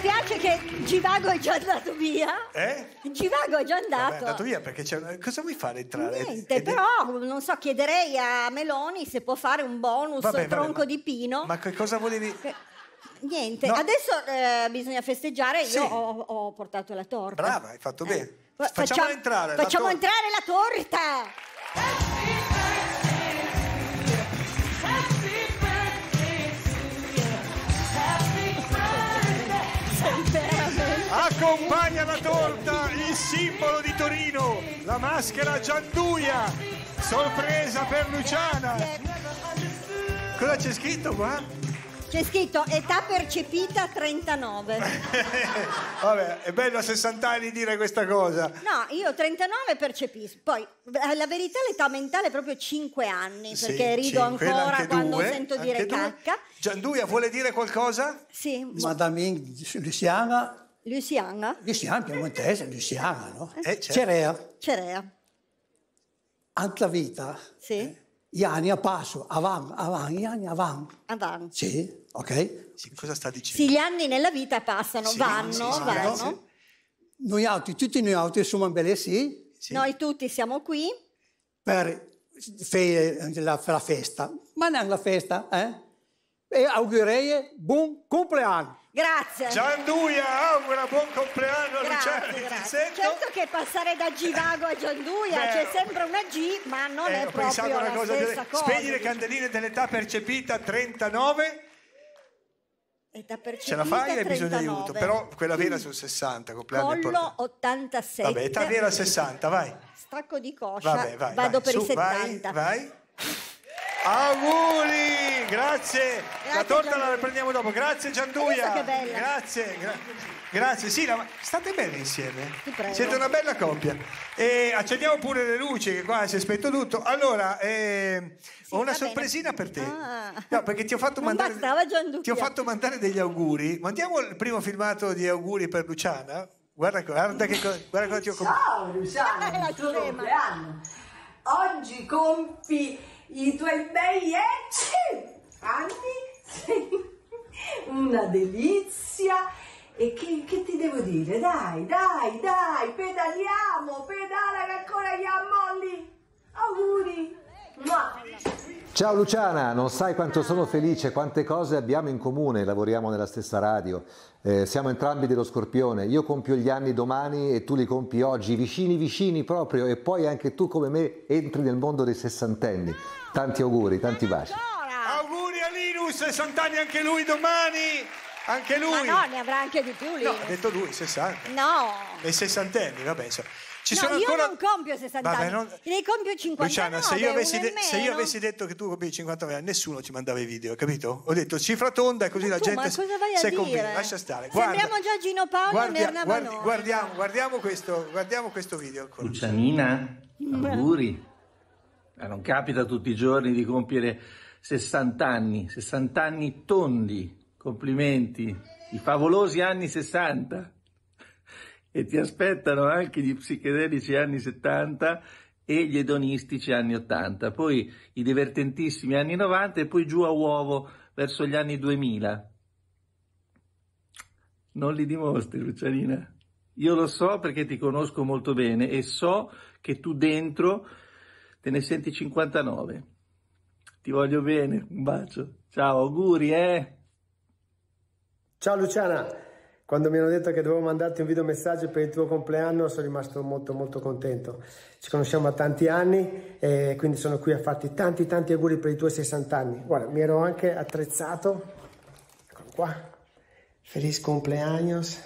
dispiace che Givago è già andato via. Eh? Givago è già andato. Vabbè, è andato via perché c'è una... cosa vuoi fare entrare? Niente, Ed... però non so, chiederei a Meloni se può fare un bonus vabbè, vabbè, tronco ma... di pino. Ma che cosa volevi? Che... Niente, no. adesso eh, bisogna festeggiare, sì. io ho, ho, portato la torta. Brava, hai fatto bene. Eh. Facciamo, facciamo, entrare, facciamo la entrare la torta. accompagna la torta il simbolo di Torino, la maschera Gianduia, sorpresa per Luciana. Cosa c'è scritto qua? C'è scritto età percepita 39. Vabbè, è bello a 60 anni dire questa cosa. No, io 39 percepisco. Poi, eh, la verità, l'età mentale è proprio 5 anni, sì, perché rido cinque, ancora quando due, sento dire cacca. Gianduia vuole dire qualcosa? Sì. Madame Luciana Luciana. Luciana, piemontese, Luciana, no? Eh, certo. Cerea. Cerea. Altra vita. Sì. Eh? Iani a passo, avanti, avan, Iani avan. Avan. Sì, ok. Sì, cosa sta dicendo? Sì, gli anni nella vita passano, sì, vanno, sì, sì, vanno. Sì. Noi altri, tutti noi altri siamo in Belesì. Sì. Noi tutti siamo qui. Per la, la, festa. Ma non la festa, eh? E augurei buon compleanno. Grazie. Gianduia, augura buon compleanno grazie, Luciani. Grazie. Certo che passare da Givago a Gianduia Beh, c'è sempre una G, ma non eh, è proprio una cosa stessa delle... cosa. Spegni le candeline dell'età percepita 39. Età percepita Ce la fai? Hai bisogno di aiuto, però quella vera sono 60, compleanno Collo 87. Vabbè, età vera 60, vai. Stacco di coscia, Vabbè, vai, vado vai. per Su, i 70. Vai, vai. Auguri, grazie. la torta Gianluia. la riprendiamo dopo. Grazie Gianduia. Che bella. Grazie. gra- grazie. Sì, la- state bene insieme. prego. Siete una bella coppia. E accendiamo pure le luci che qua si è spento tutto. Allora, eh, ho una va bene. sorpresina per te. Ah. No, perché ti ho fatto Non mandare bastava Ti ho fatto mandare degli auguri. Mandiamo il primo filmato di auguri per Luciana. Guarda, guarda che co- guarda cosa ti ho comprato. Ciao Luciano, La il Oggi compi i tuoi bei anni sei una delizia e che, che, ti devo dire? Dai, dai, dai, pedaliamo, pedala che ancora gli ammolli. Auguri. Mua. Ciao Luciana, non sai quanto sono felice, quante cose abbiamo in comune, lavoriamo nella stessa radio, eh, siamo entrambi dello Scorpione, io compio gli anni domani e tu li compi oggi, vicini vicini proprio e poi anche tu come me entri nel mondo dei sessantenni. Tanti auguri, tanti baci. Allora. Auguri a Linus, 60 anni anche lui domani, anche lui. Ma no, ne avrà anche di più Linus. No, ha detto lui, 60. No. E sessantenni, vabbè insomma. Ci no, sono io ancora... non compio 60 Vabbè, anni, ne compio 50 Luciana, se io, avessi, de- se io avessi detto che tu compivi 59 anni, nessuno ci mandava i video, capito? Ho detto cifra tonda e così ma la tu, gente... Ma cosa vai a dire? Compie. Lascia stare. Guarda, Sembriamo già Gino Paolo guardia, e Nerna guardi, guardiamo, guardiamo, questo, guardiamo questo video ancora. Lucianina, auguri. Ma non capita tutti i giorni di compiere 60 anni, 60 anni tondi, complimenti, i favolosi anni 60 e ti aspettano anche gli psichedelici anni 70 e gli edonistici anni 80, poi i divertentissimi anni 90 e poi giù a uovo verso gli anni 2000. Non li dimostri, Lucianina. Io lo so perché ti conosco molto bene e so che tu dentro te ne senti 59. Ti voglio bene, un bacio. Ciao, auguri, eh? Ciao Luciana. Quando mi hanno detto che dovevo mandarti un video messaggio per il tuo compleanno sono rimasto molto molto contento. Ci conosciamo da tanti anni e quindi sono qui a farti tanti tanti auguri per i tuoi 60 anni. Guarda, mi ero anche attrezzato, eccolo qua, Feliz compleaños.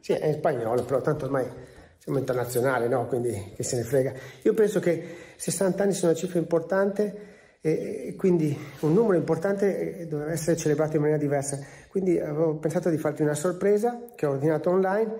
Sì, è in spagnolo, però tanto ormai siamo internazionali, no? Quindi che se ne frega. Io penso che 60 anni sia una cifra importante e quindi un numero importante eh, doveva essere celebrato in maniera diversa. Quindi avevo pensato di farti una sorpresa che ho ordinato online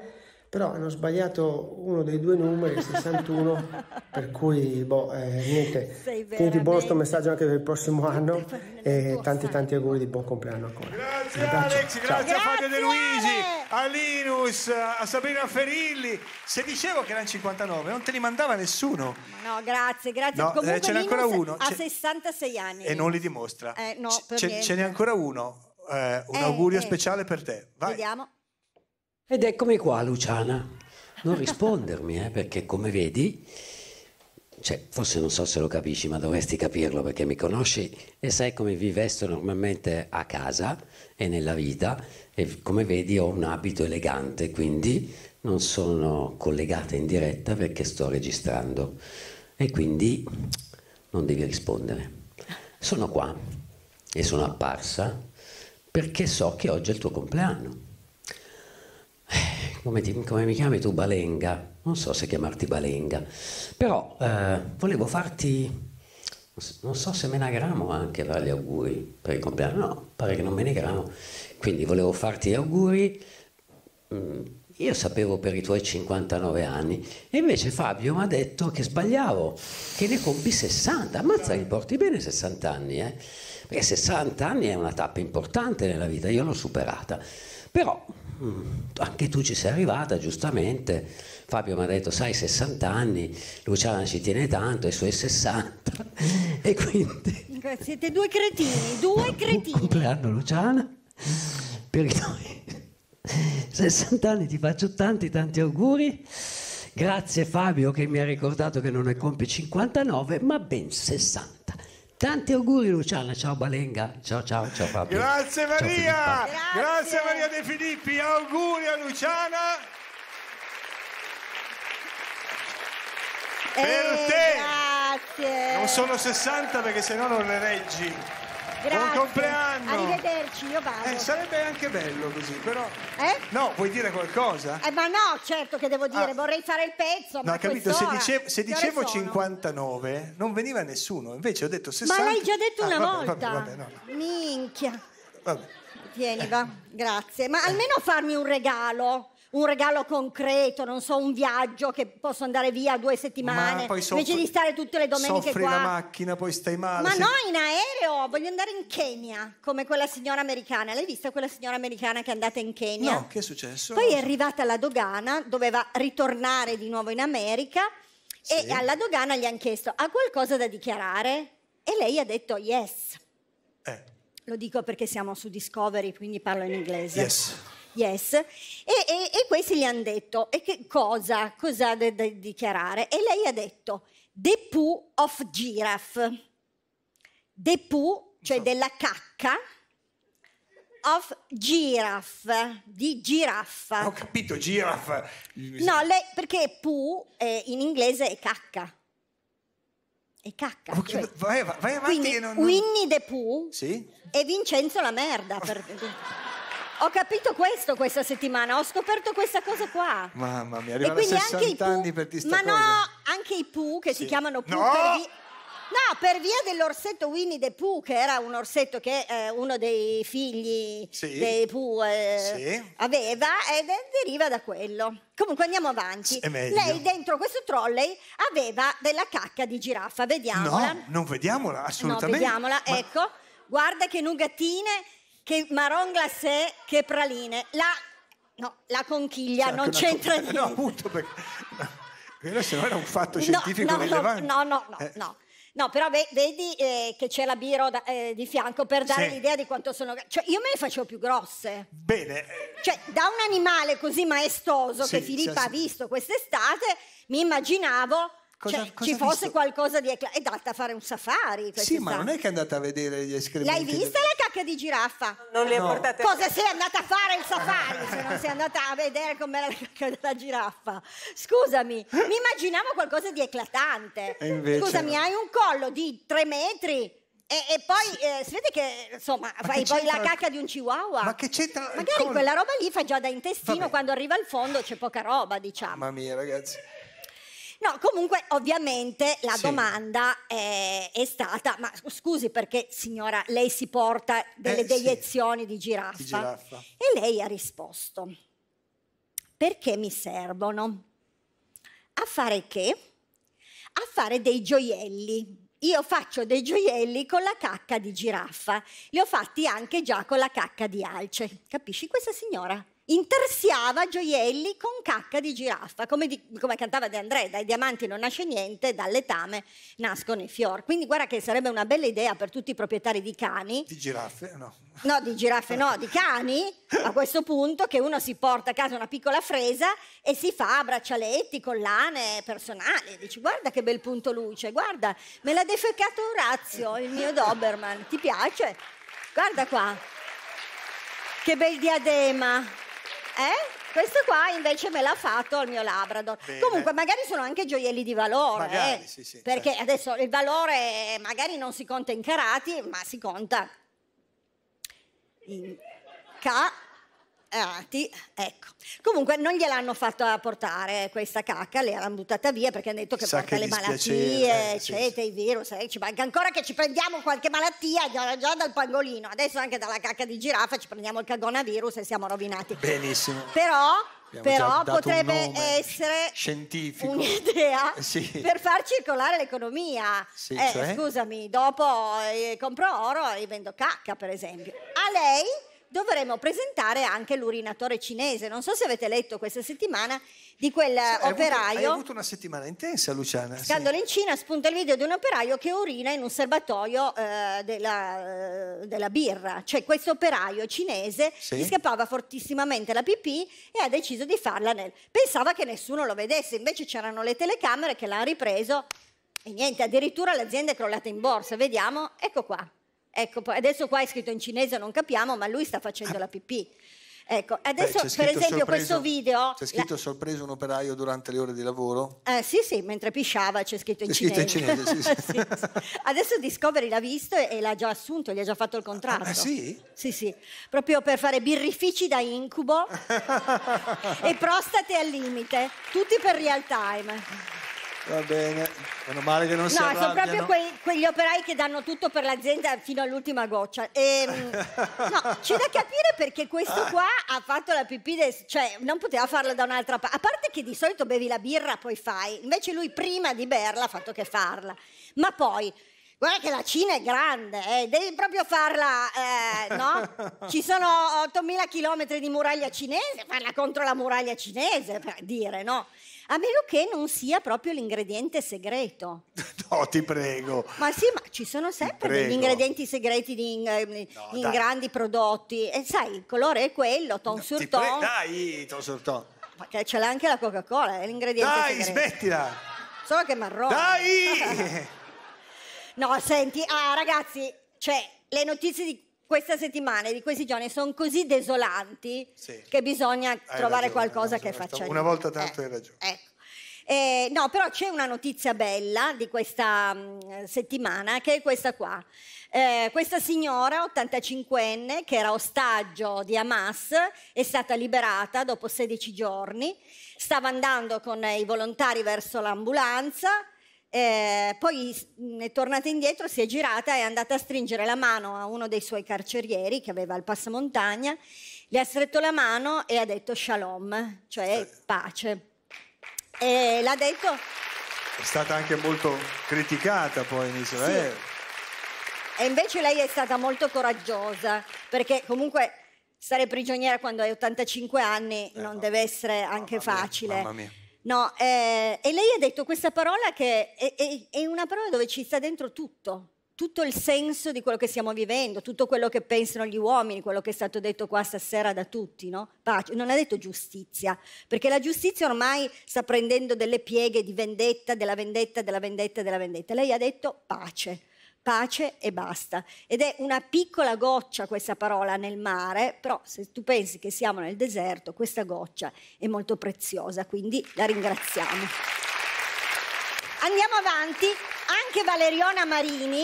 però hanno sbagliato uno dei due numeri, 61, per cui boh, eh, niente, boh, veramente... tieniti buono sto messaggio anche per il prossimo anno e tanti tanti auguri di buon compleanno ancora. Grazie Alex, grazie, a Fabio De Luigi, a Linus, a Sabrina Ferilli, se dicevo che erano 59 non te li mandava nessuno. No, grazie, grazie. No, eh, Comunque ce n'è ancora uno. Ha 66 anni. E non li dimostra. Eh, no, ce, ce n'è ancora uno. Eh, un eh, augurio eh. speciale per te. Vai. Vediamo. Ed eccomi qua, Luciana. Non rispondermi, eh, perché come vedi, cioè, forse non so se lo capisci, ma dovresti capirlo perché mi conosci e sai come vi vesto normalmente a casa e nella vita. E come vedi ho un abito elegante, quindi non sono collegata in diretta perché sto registrando. E quindi non devi rispondere. Sono qua e sono apparsa perché so che oggi è il tuo compleanno come, ti, come, mi chiami tu Balenga? Non so se chiamarti Balenga, però eh, volevo farti, non so se me ne gramo anche per gli auguri per il compleanno, no, pare che non me ne gramo, quindi volevo farti gli auguri, mm, io sapevo per i tuoi 59 anni, e invece Fabio mi ha detto che sbagliavo, che ne compi 60, ammazza che porti bene 60 anni, eh? perché 60 anni è una tappa importante nella vita, io l'ho superata, però anche tu ci sei arrivata giustamente. Fabio mi ha detto, sai, 60 anni, Luciana ci tiene tanto, i suoi 60. e quindi... Siete due cretini, due cretini. Buon compleanno Luciana, per noi 60 anni ti faccio tanti, tanti auguri. Grazie Fabio che mi ha ricordato che non è compi 59, ma ben 60. Tanti auguri Luciana, ciao Balenga, ciao ciao ciao Fabio. Grazie Maria, grazie. grazie Maria De Filippi, auguri a Luciana. per eh, te! Grazie! Non sono 60 perché se no non le reggi. Grazie. Buon compleanno. Arrivederci, io vado. Eh, sarebbe anche bello così, però. Eh? No, vuoi dire qualcosa? Eh, ma no, certo che devo dire, ah. vorrei fare il pezzo. No, ma capito, se dicevo, se dicevo 59 non veniva nessuno, invece ho detto 60. Ma l'hai già detto ah, una vabbè, volta. Vabbè, vabbè, no, Minchia. Vabbè. Tieni, va. Grazie. Ma almeno farmi un regalo un regalo concreto, non so, un viaggio che posso andare via due settimane, soff- invece di stare tutte le domeniche soffri qua. la macchina, poi stai male. Ma se... no, in aereo, voglio andare in Kenya, come quella signora americana. L'hai vista quella signora americana che è andata in Kenya? No, che è successo? Poi è arrivata alla dogana, doveva ritornare di nuovo in America sì. e alla dogana gli hanno chiesto, ha qualcosa da dichiarare? E lei ha detto yes. Eh. Lo dico perché siamo su Discovery, quindi parlo in inglese. Yes. Yes. E, e, e questi gli hanno detto, e che cosa, cosa ha da, dichiarare? E lei ha detto, the poo of giraffe. The poo, cioè esatto. della cacca, of giraffe, di giraffa. Ho capito, giraffe. No, lei, perché poo eh, in inglese è cacca. E cacca. Okay, cioè. vai, vai, avanti. Quindi, non, non... Winnie the Pooh sì? e Vincenzo la merda. Per ho capito questo questa settimana, ho scoperto questa cosa qua. Mamma mia, arrivano a 60 anni per ti Ma no, anche i Pooh che sì. si chiamano Pooh no! per via... No, per via dell'orsetto Winnie the Pooh, che era un orsetto che eh, uno dei figli sì. dei Pooh eh, sì. aveva, e deriva da quello. Comunque andiamo avanti. Lei dentro questo trolley aveva della cacca di giraffa, vediamola. No, non vediamola, assolutamente. No, vediamola, Ma... ecco. Guarda che nugatine che marron glacé, che praline. La, no, la conchiglia non c'entra niente. No, appunto, perché no, quello se no era un fatto scientifico no, no, rilevante. No, no, no, eh. no. No, però vedi eh, che c'è la Biro da, eh, di fianco per dare sì. l'idea di quanto sono... Cioè, io me le facevo più grosse. Bene. Cioè, da un animale così maestoso sì, che Filippa sì, ha visto quest'estate, mi immaginavo Cosa, cioè, cosa ci fosse qualcosa di eclatante. È andata a fare un safari. Sì, ma non è che è andata a vedere gli escrementi. L'hai vista la cacca di giraffa? Non le ha no. portate. Cosa sei andata a fare il safari se non sei andata a vedere com'era la cacca della giraffa? Scusami, mi immaginavo qualcosa di eclatante. Invece... Scusami, hai un collo di tre metri. E, e, poi eh, si vede che insomma ma fai che poi la cacca di un chihuahua. Ma che c'entra? Magari quella roba lì fa già da intestino, Vabbè. quando arriva al fondo c'è poca roba, diciamo. Mamma mia, ragazzi. No, comunque ovviamente la sì. domanda è, eh, è, stata, ma scusi perché signora lei si porta delle eh, deiezioni sì. di, giraffa. di giraffa? E lei ha risposto, perché mi servono? A fare che? A fare dei gioielli. Io faccio dei gioielli con la cacca di giraffa, li ho fatti anche già con la cacca di alce. Capisci questa signora? intersiava gioielli con cacca di giraffa, come, di, come cantava De André, dai diamanti non nasce niente, dall'etame nascono i fior. Quindi guarda che sarebbe una bella idea per tutti i proprietari di cani. Di giraffe, no. No, di giraffe no, di cani, a questo punto che uno si porta a casa una piccola fresa e si fa braccialetti, collane personali. Dici guarda che bel punto luce, guarda, me l'ha defecato Orazio, il mio Doberman, ti piace? Guarda qua. Che bel diadema, eh? Questo qua invece me l'ha fatto il mio Labrador. Bene. Comunque, magari sono anche gioielli di valore. Magari, eh? sì, sì, perché certo. adesso il valore eh, magari non si conta in carati, ma si conta in ca Ati, ecco. Comunque non gliel'hanno fatta portare questa cacca, l'hanno buttata via perché hanno detto che Sa porta che le malattie, eh, eccetera, sì. i virus, eh, ci manca ancora che ci prendiamo qualche malattia già, già, dal pangolino, adesso anche dalla cacca di giraffa ci prendiamo il cagonavirus e siamo rovinati. Benissimo. Però Abbiamo però potrebbe essere scientifico. un'idea sì. per far circolare l'economia. Sì, eh, cioè? Scusami, dopo eh, compro oro e vendo cacca, per esempio. A lei dovremo presentare anche l'urinatore cinese. Non so se avete letto questa settimana di quel sì, operaio. Avuto, avuto una settimana intensa, Luciana. Scandalo sì. in Cina, spunta il video di un operaio che urina in un serbatoio eh, della, eh, della, birra. Cioè, questo operaio cinese sì. gli scappava fortissimamente la pipì e ha deciso di farla nel. Pensava che nessuno lo vedesse, invece c'erano le telecamere che l'hanno ripreso. E niente, addirittura l'azienda è crollata in borsa, vediamo, ecco qua. Ecco, adesso qua è scritto in cinese, non capiamo, ma lui sta facendo ah. la pipì. Ecco, adesso Beh, per esempio sorpreso, questo video... C'è scritto la... sorpreso un operaio durante le ore di lavoro? Eh, sì, sì, mentre pisciava c'è scritto in c'è cinese. Scritto in cinese sì, sì. sì, adesso Discovery l'ha visto e, e l'ha già assunto, gli ha già fatto il contratto. Ah, sì? Sì, sì, proprio per fare birrifici da incubo e prostate al limite, tutti per real time. Va bene, meno male che non no, si arrabbiano. No, sono proprio quei, quegli operai che danno tutto per l'azienda fino all'ultima goccia. E, ehm, no, c'è da capire perché questo ah. qua ha fatto la pipì, de, cioè non poteva farla da un'altra parte. A parte che di solito bevi la birra, poi fai. Invece lui prima di berla ha fatto che farla. Ma poi... Guarda che la Cina è grande, eh, devi proprio farla, eh, no? Ci sono 8.000 chilometri di muraglia cinese, farla contro la muraglia cinese, per dire, no? A meno che non sia proprio l'ingrediente segreto. No, ti prego. Ma sì, ma ci sono sempre degli ingredienti segreti di, in, eh, no, in grandi prodotti. E sai, il colore è quello, ton no, sur ton. Pre- dai, ton sur ton. Perché ce l'ha anche la Coca-Cola, è l'ingrediente dai, segreto. Dai, smettila! Solo che è marrone. Dai! no, senti, ah, ragazzi, cioè, le notizie di questa settimana e di questi giorni sono così desolanti sì. che bisogna hai trovare ragione, qualcosa che faccia. Una volta tanto eh, hai ragione. Ecco. Eh, no, però c'è una notizia bella di questa mh, mm, settimana che è questa qua. Eh, questa signora, 85enne, che era ostaggio di Hamas, è stata liberata dopo 16 giorni. Stava andando con i volontari verso l'ambulanza, eh, poi è tornata indietro, si è girata e è andata a stringere la mano a uno dei suoi carcerieri che aveva il passamontagna, le ha stretto la mano e ha detto shalom, cioè pace. E l'ha detto... È stata anche molto criticata poi in Israele. Sì. E invece lei è stata molto coraggiosa, perché comunque stare prigioniera quando hai 85 anni eh, non deve essere anche mamma facile. Mia, mamma mia. No, eh, e lei ha detto questa parola che è, è, è una parola dove ci sta dentro tutto, tutto il senso di quello che stiamo vivendo, tutto quello che pensano gli uomini, quello che è stato detto qua stasera da tutti, no? Pace. Non ha detto giustizia, perché la giustizia ormai sta prendendo delle pieghe di vendetta, della vendetta, della vendetta, della vendetta. Lei ha detto pace pace e basta. Ed è una piccola goccia questa parola nel mare, però se tu pensi che siamo nel deserto, questa goccia è molto preziosa, quindi la ringraziamo. Andiamo avanti, anche Valeriona Marini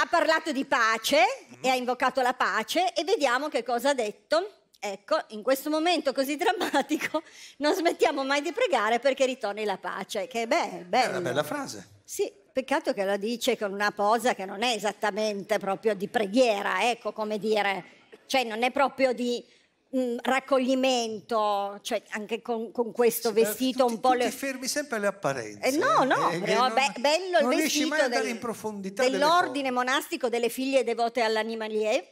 ha parlato di pace mm-hmm. e ha invocato la pace e vediamo che cosa ha detto. Ecco, in questo momento così drammatico non smettiamo mai di pregare perché ritorni la pace, che beh, è bella. È una bella frase. Sì, Peccato che lo dice con una posa che non è esattamente proprio di preghiera, ecco come dire, cioè non è proprio di mh, mm, raccoglimento, cioè anche con, con questo sì, vestito tutti, un po'... Tu le... fermi sempre alle apparenze. Eh, no, eh, no, eh, no eh, non, be- bello il vestito del, dell'ordine delle monastico delle figlie devote all'animalier.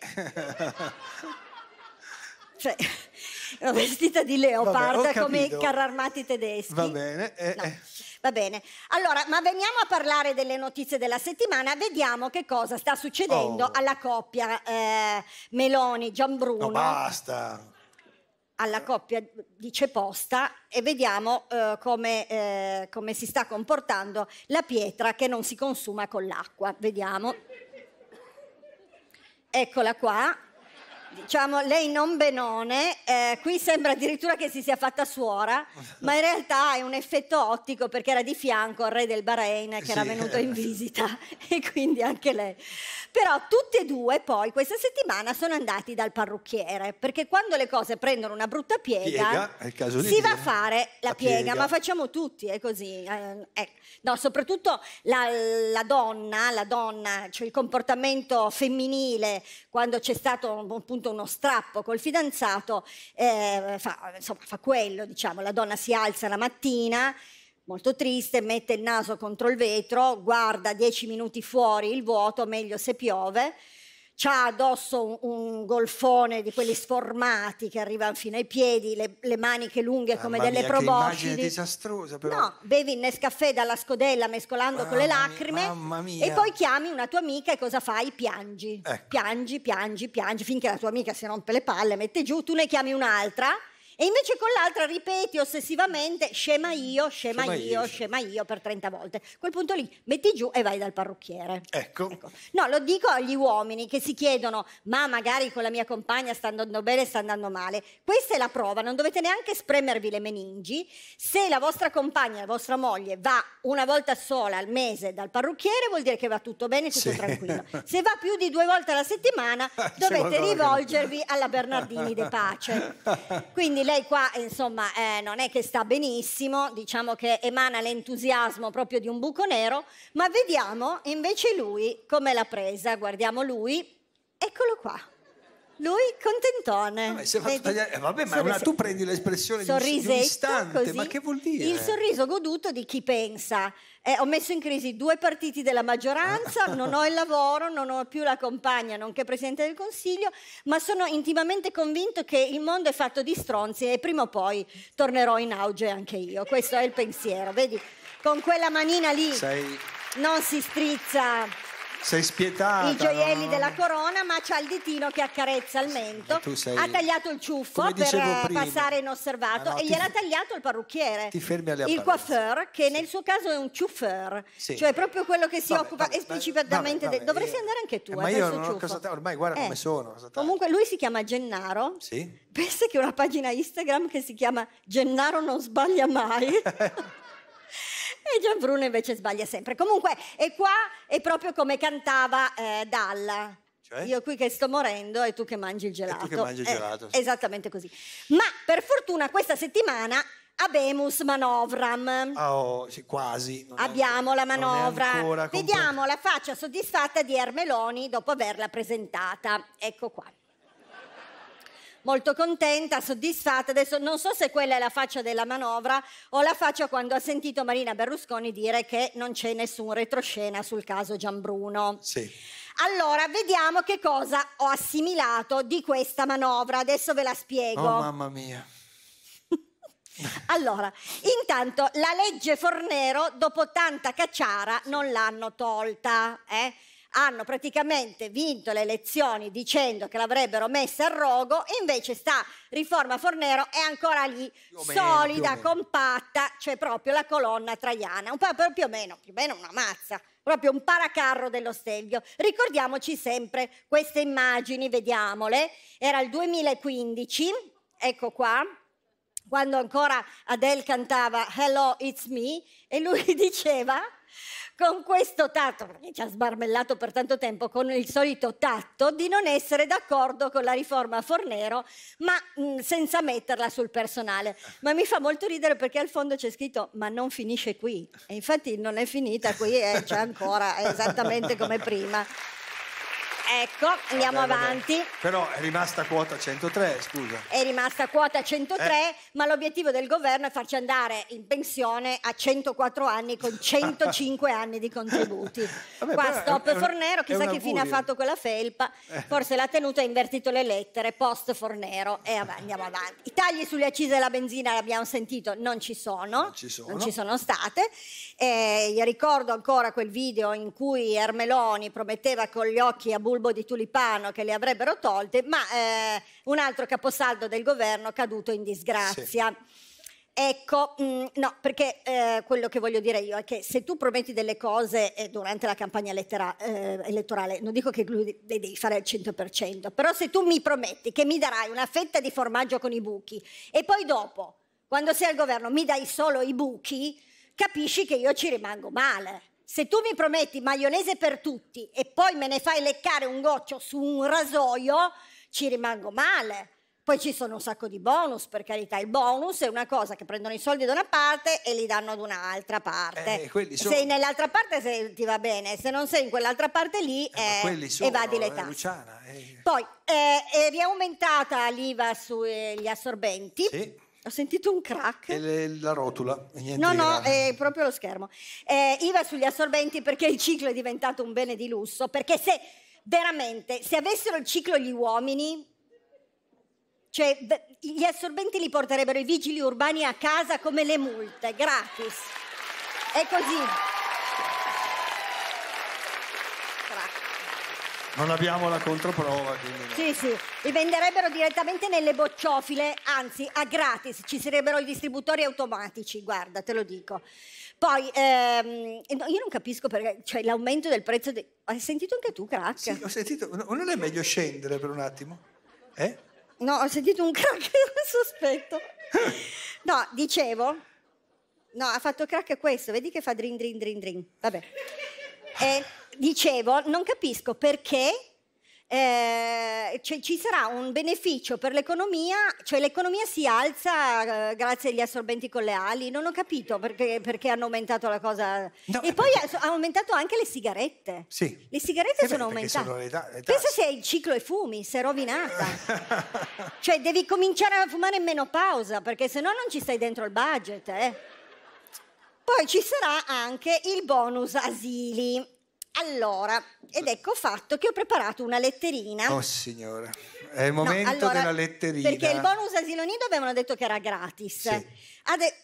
cioè, vestita di leoparda come i carri armati tedeschi. Va bene. Eh, no. Eh. Va bene. Allora, ma veniamo a parlare delle notizie della settimana, vediamo che cosa sta succedendo oh. alla coppia eh, Meloni Gianbruno. No, basta. Alla coppia dice posta e vediamo eh, come, eh, come si sta comportando la pietra che non si consuma con l'acqua. Vediamo. Eccola qua, diciamo, lei non benone, eh, qui sembra addirittura che si sia fatta suora, ma in realtà è un effetto ottico perché era di fianco al re del Bahrain che sì. era venuto in visita e quindi anche lei. Però tutte e due poi questa settimana sono andati dal parrucchiere perché quando le cose prendono una brutta piega, piega si dire. va a fare la, la piega, piega, ma facciamo tutti, è così. Eh, eh. No, soprattutto la, la donna, la donna, cioè il comportamento femminile quando c'è stato un punto avuto uno strappo col fidanzato, eh, fa, insomma, fa quello, diciamo, la donna si alza la mattina, molto triste, mette il naso contro il vetro, guarda dieci minuti fuori il vuoto, meglio se piove, ha addosso un, un, golfone di quelli sformati che arrivano fino ai piedi, le, le maniche lunghe ah, come delle mia, proboscidi. Che disastrosa però. No, bevi il Nescafè dalla scodella mescolando Mamma con le lacrime mia, e poi chiami una tua amica e cosa fai? Piangi. Ecco. Piangi, piangi, piangi finché la tua amica si rompe le palle, mette giù, tu ne chiami un'altra e invece con l'altra ripeti ossessivamente scema io, scema, scema io, io, scema io per 30 volte. A quel punto lì metti giù e vai dal parrucchiere. Ecco. ecco. No, lo dico agli uomini che si chiedono, ma magari con la mia compagna sta andando bene, sta andando male. Questa è la prova, non dovete neanche spremervi le meningi. Se la vostra compagna, la vostra moglie va una volta sola al mese dal parrucchiere, vuol dire che va tutto bene, tutto sì. tranquillo. Se va più di due volte alla settimana, dovete rivolgervi alla Bernardini De Pace. Quindi lei qua insomma eh, non è che sta benissimo, diciamo che emana l'entusiasmo proprio di un buco nero, ma vediamo invece lui come l'ha presa, guardiamo lui, eccolo qua. Lui contentone. Vabbè, se fa tagliare... eh, vabbè ma una... tu prendi l'espressione di un, di un istante, così, ma che vuol dire? Il sorriso goduto di chi pensa. Eh, ho messo in crisi due partiti della maggioranza, non ho il lavoro, non ho più la compagna, nonché Presidente del Consiglio, ma sono intimamente convinto che il mondo è fatto di stronzi e prima o poi tornerò in auge anche io. Questo è il pensiero, vedi? Con quella manina lì Sei... non si strizza sei spietata. I gioielli no? della corona, ma c'ha il ditino che accarezza il mento. Sei... Ha tagliato il ciuffo per eh, prima. passare inosservato ah, no, e gliel'ha tagliato il parrucchiere. Ti fermi alle apparenze. Il coiffeur, che sì. nel suo caso è un ciuffeur, sì. cioè proprio quello che si vabbè, occupa vabbè, esplicitamente. Vabbè, de... Dovresti andare anche tu. Eh, ma io non ho cosa ormai guarda eh. come sono. Comunque lui si chiama Gennaro. Sì. Pensa che una pagina Instagram che si chiama Gennaro non sbaglia mai. e Gianbruno invece sbaglia sempre. Comunque, e qua è proprio come cantava eh, Dalla. Cioè? Io qui che sto morendo e tu che mangi il gelato. E tu che mangi il eh, gelato. Eh, sì. Esattamente così. Ma per fortuna questa settimana Abemus manovram. Ah, oh, sì, quasi. Non Abbiamo la manovra. Vediamo la faccia soddisfatta di Ermeloni dopo averla presentata. Ecco qua molto contenta, soddisfatta. Adesso non so se quella è la faccia della manovra o la faccia quando ha sentito Marina Berlusconi dire che non c'è nessun retroscena sul caso Gianbruno. Sì. Allora, vediamo che cosa ho assimilato di questa manovra. Adesso ve la spiego. Oh, mamma mia. Allora, intanto la legge Fornero dopo tanta cacciara non l'hanno tolta, eh? hanno praticamente vinto le elezioni dicendo che l'avrebbero messa al rogo e invece sta riforma Fornero è ancora lì, più solida, compatta, cioè proprio la colonna traiana, un po' più o meno, più o meno una mazza proprio un paracarro dello Stelvio. Ricordiamoci sempre queste immagini, vediamole. Era il 2015, ecco qua, quando ancora Adele cantava Hello, it's me, e lui diceva con questo tatto, perché ci ha sbarmellato per tanto tempo con il solito tatto, di non essere d'accordo con la riforma Fornero, ma mh, mm, senza metterla sul personale. Ma mi fa molto ridere perché al fondo c'è scritto ma non finisce qui. E infatti non è finita qui, eh, c'è ancora, è esattamente come prima. Ecco, andiamo vabbè, avanti. Vabbè. Però è rimasta quota 103, scusa. È rimasta quota 103, eh. ma l'obiettivo del governo è farci andare in pensione a 104 anni con 105 anni di contributi. Vabbè, Qua stop un, Fornero, chissà che fine ha fatto quella felpa, eh. forse l'ha tenuta e ha invertito le lettere, post Fornero e av- andiamo avanti. I tagli sulle accise della benzina, l'abbiamo sentito, non ci sono, non ci sono, non ci sono state. Eh, ricordo ancora quel video in cui Ermeloni prometteva con gli occhi a Bull bulbo di tulipano che le avrebbero tolte, ma eh, un altro caposaldo del governo caduto in disgrazia. Sì. Ecco, mh, mm, no, perché eh, quello che voglio dire io è che se tu prometti delle cose eh, durante la campagna lettera, eh, elettorale, non dico che le devi fare al 100%, però se tu mi prometti che mi darai una fetta di formaggio con i buchi e poi dopo, quando sei al governo, mi dai solo i buchi, capisci che io ci rimango male se tu mi prometti maionese per tutti e poi me ne fai leccare un goccio su un rasoio, ci rimango male. Poi ci sono un sacco di bonus, per carità. Il bonus è una cosa che prendono i soldi da una parte e li danno ad un'altra parte. Eh, sono... Sei nell'altra parte se ti va bene, se non sei in quell'altra parte lì eh, eh, sono, evadi eh, le tasse. Luciana, eh. Poi eh, è riaumentata l'IVA sugli assorbenti. Sì ho sentito un crack. E le, la rotula? Niente no, no, è proprio lo schermo. Eh, IVA sugli assorbenti perché il ciclo è diventato un bene di lusso. Perché se veramente, se avessero il ciclo gli uomini, cioè gli assorbenti li porterebbero i vigili urbani a casa come le multe, gratis. È così. Non abbiamo la controprova, quindi. No. Sì, sì, li venderebbero direttamente nelle bocciofile, anzi a gratis, ci sarebbero i distributori automatici, guarda, te lo dico. Poi, ehm, io non capisco perché, cioè l'aumento del prezzo... De... Hai sentito anche tu, crack? Sì, ho sentito, non è meglio scendere per un attimo? Eh? No, ho sentito un crack sospetto. No, dicevo, no, ha fatto crack questo, vedi che fa drin drin drin drin, vabbè. Eh? dicevo, non capisco perché eh, cioè, ci sarà un beneficio per l'economia, cioè l'economia si alza eh, grazie agli assorbenti con le ali, non ho capito perché, perché hanno aumentato la cosa. No, e poi perché... ha aumentato anche le sigarette. Sì. Le sigarette eh sono aumentate. Sono le ta- le Pensa se il ciclo è fumi, si è rovinata. cioè devi cominciare a fumare in menopausa perché se no non ci stai dentro il budget. Eh. Poi ci sarà anche il bonus asili. Allora, ed ecco fatto che ho preparato una letterina. Oh signora, è il momento no, allora, della letterina. Perché il bonus asilo nido avevano detto che era gratis. Sì. Ade-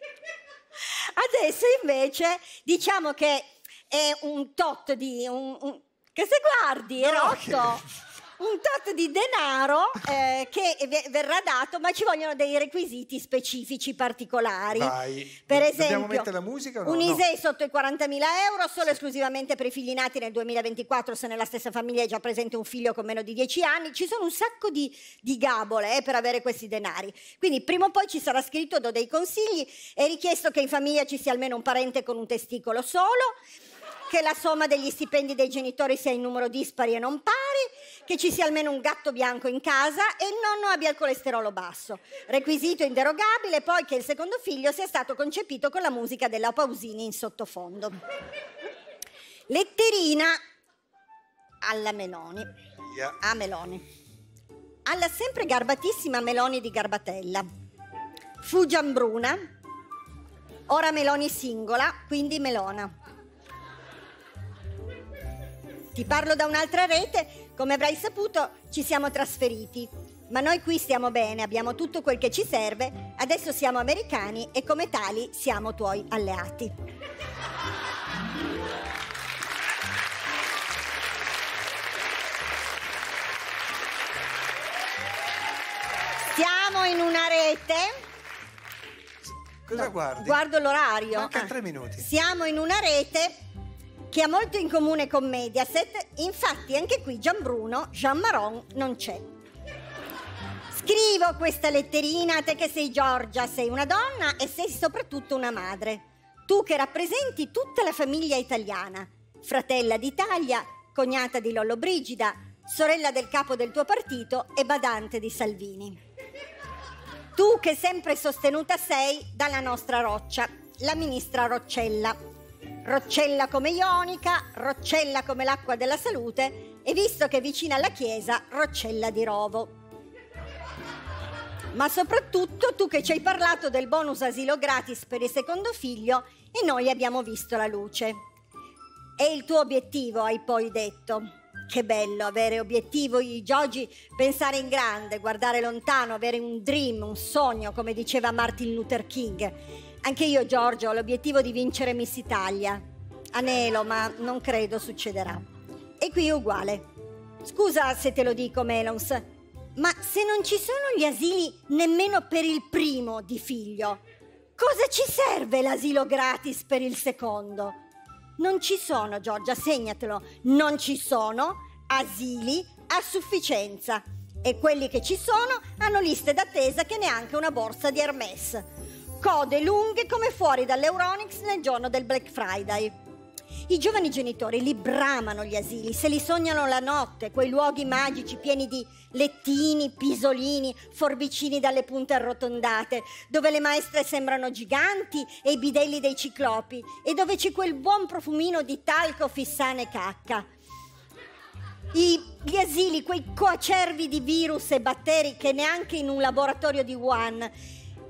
Adesso invece diciamo che è un tot di... Un, un... Che se guardi, è no, rotto. Che... un tot di denaro eh, che verrà dato, ma ci vogliono dei requisiti specifici particolari. Dai. Per esempio, no? un ISE no. sotto i 40.000 euro, solo sì. esclusivamente per i figli nati nel 2024, se nella stessa famiglia è già presente un figlio con meno di 10 anni. Ci sono un sacco di, di gabole eh, per avere questi denari. Quindi prima o poi ci sarà scritto, do dei consigli, è richiesto che in famiglia ci sia almeno un parente con un testicolo solo che la somma degli stipendi dei genitori sia in numero dispari e non pari, che ci sia almeno un gatto bianco in casa e il nonno abbia il colesterolo basso. Requisito inderogabile poi che il secondo figlio sia stato concepito con la musica della Pausini in sottofondo. Letterina alla Meloni. A Meloni. Alla sempre garbatissima Meloni di Garbatella. Fu Giambruna, ora Meloni singola, quindi Melona. Ti parlo da un'altra rete come avrai saputo, ci siamo trasferiti, ma noi qui stiamo bene, abbiamo tutto quel che ci serve, adesso siamo americani e come tali siamo tuoi alleati. Siamo in una rete. Cosa no, guardi? Guardo l'orario. Manca ah. tre minuti. Siamo in una rete che ha molto in comune con Mediaset, infatti anche qui Gian Bruno, Jean Maron non c'è. Scrivo questa letterina a te che sei Giorgia, sei una donna e sei soprattutto una madre. Tu che rappresenti tutta la famiglia italiana, fratella d'Italia, cognata di Lollo Brigida, sorella del capo del tuo partito e badante di Salvini. Tu che sempre sostenuta sei dalla nostra roccia, la ministra Roccella, roccella come ionica, roccella come l'acqua della salute e visto che è vicina alla chiesa, roccella di rovo. Ma soprattutto tu che ci hai parlato del bonus asilo gratis per il secondo figlio e noi abbiamo visto la luce. E il tuo obiettivo, hai poi detto. Che bello avere obiettivo, Giogi, pensare in grande, guardare lontano, avere un dream, un sogno, come diceva Martin Luther King. Anche io, Giorgio, ho l'obiettivo di vincere Miss Italia. Anelo, ma non credo succederà. E qui è uguale. Scusa se te lo dico, Melons, ma se non ci sono gli asili nemmeno per il primo di figlio, cosa ci serve l'asilo gratis per il secondo? Non ci sono, Giorgia, segnatelo, non ci sono asili a sufficienza e quelli che ci sono hanno liste d'attesa che neanche una borsa di Hermes code lunghe come fuori dall'Euronix nel giorno del Black Friday. I giovani genitori li bramano gli asili, se li sognano la notte, quei luoghi magici pieni di lettini, pisolini, forbicini dalle punte arrotondate, dove le maestre sembrano giganti e i bidelli dei ciclopi, e dove c'è quel buon profumino di talco, fissane e cacca. I, gli asili, quei coacervi di virus e batteri che neanche in un laboratorio di Wuhan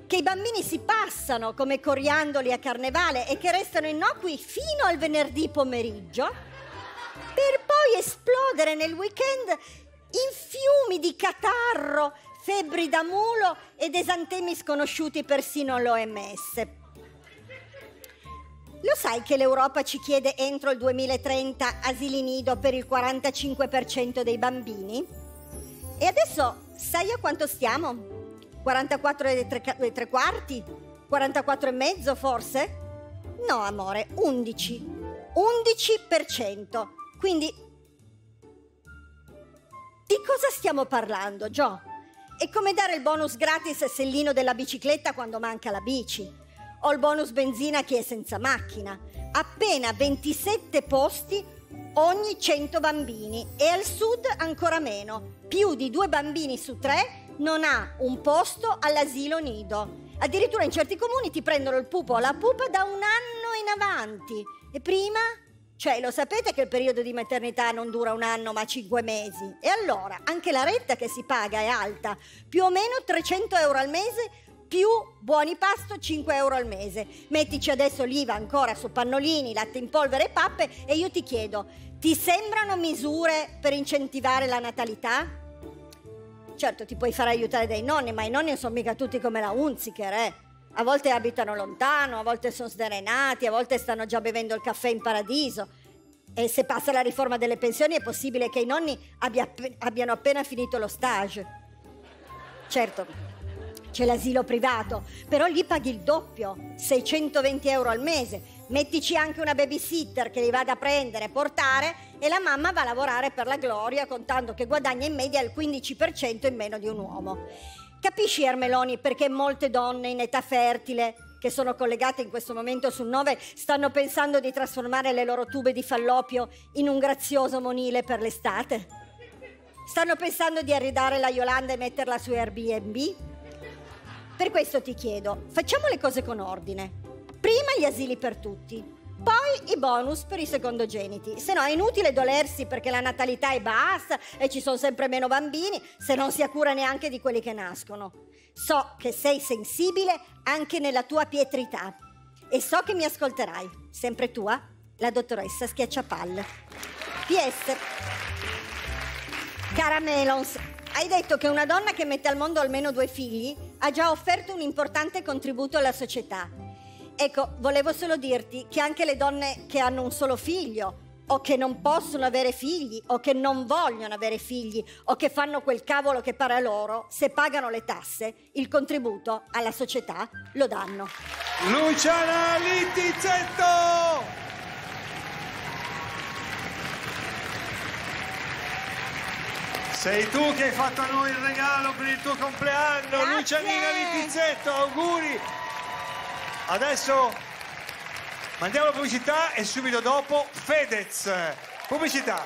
che i bambini si passano come coriandoli a carnevale e che restano innocui fino al venerdì pomeriggio, per poi esplodere nel weekend in fiumi di catarro, febbri da mulo ed esantemi sconosciuti persino all'OMS. Lo sai che l'Europa ci chiede entro il 2030 asili nido per il 45% dei bambini? E adesso sai a quanto stiamo? 44 e tre, e tre quarti? 44 e mezzo forse? No, amore, 11. 11%. Quindi di cosa stiamo parlando, Gio? È come dare il bonus gratis a sellino della bicicletta quando manca la bici, o il bonus benzina a chi è senza macchina. Appena 27 posti ogni 100 bambini e al sud ancora meno, più di due bambini su tre non ha un posto all'asilo nido. Addirittura in certi comuni ti prendono il pupo o la pupa da un anno in avanti. E prima? Cioè, lo sapete che il periodo di maternità non dura un anno ma cinque mesi? E allora, anche la retta che si paga è alta, più o meno 300 euro al mese più buoni pasto 5 euro al mese. Mettici adesso l'IVA ancora su pannolini, latte in polvere e pappe e io ti chiedo, ti sembrano misure per incentivare la natalità? Certo, ti puoi far aiutare dai nonni, ma i nonni non sono mica tutti come la Unziker, eh. A volte abitano lontano, a volte sono sdrenati, a volte stanno già bevendo il caffè in paradiso. E se passa la riforma delle pensioni è possibile che i nonni abbia, abbiano appena finito lo stage. Certo, c'è l'asilo privato, però lì paghi il doppio, 620 euro al mese. Mettici anche una babysitter che li vada a prendere, portare e la mamma va a lavorare per la gloria contando che guadagna in media il 15% in meno di un uomo. Capisci Ermeloni perché molte donne in età fertile che sono collegate in questo momento sul 9 stanno pensando di trasformare le loro tube di fallopio in un grazioso monile per l'estate? Stanno pensando di arredare la Yolanda e metterla su Airbnb? Per questo ti chiedo, facciamo le cose con ordine. Prima gli asili per tutti, poi i bonus per i secondogeniti. Se no è inutile dolersi perché la natalità è bassa e ci sono sempre meno bambini se non si ha cura neanche di quelli che nascono. So che sei sensibile anche nella tua pietrità e so che mi ascolterai. Sempre tua, la dottoressa Schiacciapalle. PS. Cara Melons, hai detto che una donna che mette al mondo almeno due figli ha già offerto un importante contributo alla società. Ecco, volevo solo dirti che anche le donne che hanno un solo figlio, o che non possono avere figli, o che non vogliono avere figli, o che fanno quel cavolo che pare a loro, se pagano le tasse, il contributo alla società lo danno. Luciana Littizzetto! Sei tu che hai fatto a noi il regalo per il tuo compleanno, Grazie. Lucianina di Pizzetto, auguri! Adesso mandiamo la pubblicità e subito dopo Fedez. Pubblicità.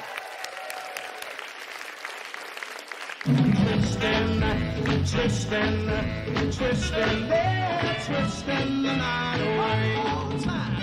Tristan, Tristan, Tristan, they're twisting the night away.